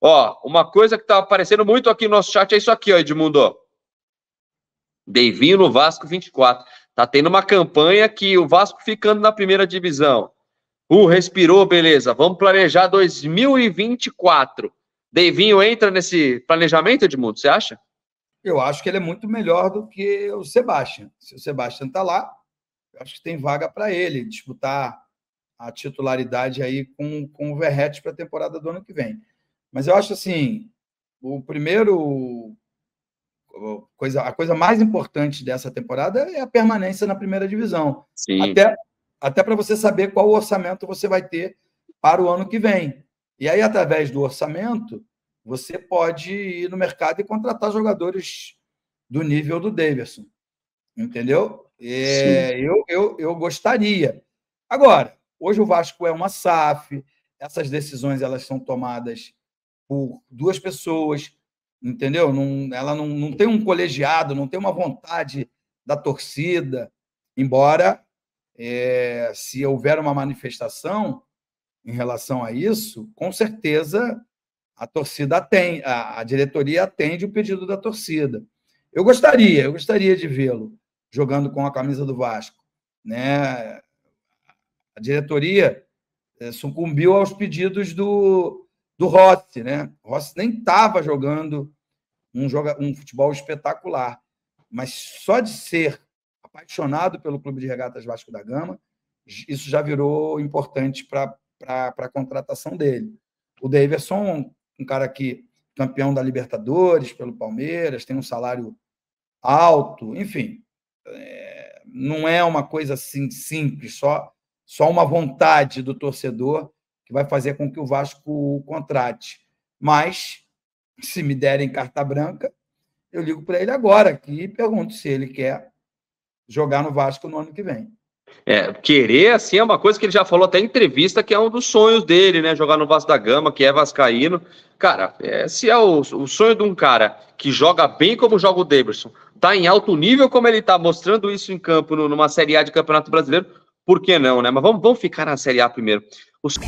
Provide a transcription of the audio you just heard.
Ó, uma coisa que está aparecendo muito aqui no nosso chat é isso aqui, ó, Edmundo. Deivinho no Vasco 24. Tá tendo uma campanha que o Vasco ficando na primeira divisão. Uh, respirou, beleza. Vamos planejar 2024. Deivinho entra nesse planejamento, Edmundo, você acha? Eu acho que ele é muito melhor do que o Sebastião. Se o Sebastião tá lá, eu acho que tem vaga para ele disputar a titularidade aí com, com o Verrete para a temporada do ano que vem. Mas eu acho assim, o primeiro coisa, a coisa mais importante dessa temporada é a permanência na primeira divisão. Sim. Até, até para você saber qual orçamento você vai ter para o ano que vem. E aí, através do orçamento, você pode ir no mercado e contratar jogadores do nível do Davidson. Entendeu? É, eu, eu, eu gostaria. Agora, hoje o Vasco é uma SAF, essas decisões elas são tomadas por duas pessoas, entendeu? Não, ela não, não tem um colegiado, não tem uma vontade da torcida, embora é, se houver uma manifestação em relação a isso, com certeza a torcida tem, a, a diretoria atende o pedido da torcida. Eu gostaria, eu gostaria de vê-lo jogando com a camisa do Vasco, né? A diretoria eh, sucumbiu aos pedidos do do Rossi, né? O Rossi nem estava jogando um, joga, um futebol espetacular, mas só de ser apaixonado pelo Clube de Regatas Vasco da Gama, isso já virou importante para a contratação dele. O Daverson, um cara que campeão da Libertadores pelo Palmeiras, tem um salário alto, enfim, é, não é uma coisa assim simples, só só uma vontade do torcedor que vai fazer com que o Vasco contrate. Mas, se me derem carta branca, eu ligo para ele agora aqui e pergunto se ele quer jogar no Vasco no ano que vem. É, querer, assim, é uma coisa que ele já falou até em entrevista, que é um dos sonhos dele, né? Jogar no Vasco da Gama, que é vascaíno. Cara, é, se é o, o, sonho de um cara que joga bem como joga o Davidson, tá em alto nível como ele tá, mostrando isso em campo, no, numa Série A de Campeonato Brasileiro, por que não, né? Mas vamos, vamos ficar na Série A primeiro. Os...